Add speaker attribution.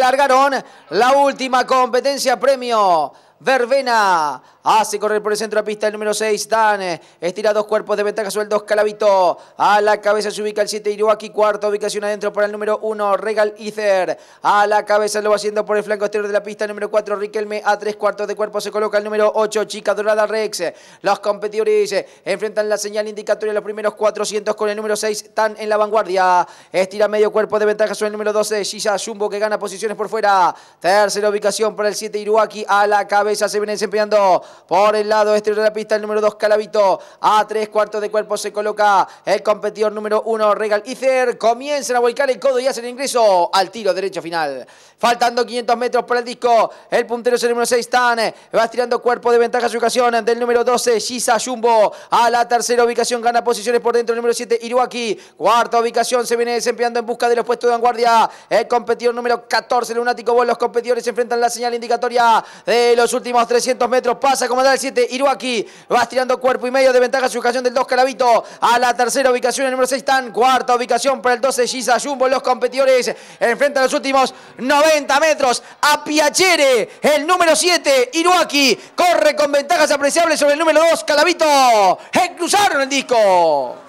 Speaker 1: Largaron la última competencia premio. Verbena Hace correr por el centro de la pista el número 6, Dan. Estira dos cuerpos de ventaja sobre el 2, Calavito. A la cabeza se ubica el 7, Iruaki. Cuarta ubicación adentro para el número 1, Regal ether A la cabeza lo va haciendo por el flanco exterior de la pista el número 4, Riquelme. A tres cuartos de cuerpo se coloca el número 8, Chica Dorada Rex. Los competidores enfrentan la señal indicatoria de los primeros 400 con el número 6, Tan, en la vanguardia. Estira medio cuerpo de ventaja sobre el número 12, Shisha Jumbo que gana posiciones por fuera. Tercera ubicación para el 7, Iruaki. A la cabeza se viene desempeñando. Por el lado exterior de la pista, el número 2, Calavito. A tres cuartos de cuerpo se coloca el competidor número 1, Regal Icer. Comienzan a volcar el codo y hacen ingreso al tiro derecho final. Faltando 500 metros para el disco. El puntero es el número 6, Tan. Va tirando cuerpo de ventaja su ocasión del número 12, Giza Jumbo. A la tercera ubicación gana posiciones por dentro el número 7, Iruaki. Cuarta ubicación se viene desempeñando en busca de los puestos de vanguardia. El competidor número 14, Lunático Los competidores enfrentan la señal indicatoria de los últimos 300 metros. Pasa a comandar el 7, Iruaki. va tirando cuerpo y medio de ventaja su ubicación del 2, Calavito. A la tercera ubicación, el número 6, Tan. Cuarta ubicación para el 12, Giza Jumbo. Los competidores enfrentan los últimos 90 metros. A Piachere, el número 7, Iruaki. Corre con ventajas apreciables sobre el número 2, Calavito.
Speaker 2: Cruzaron el disco.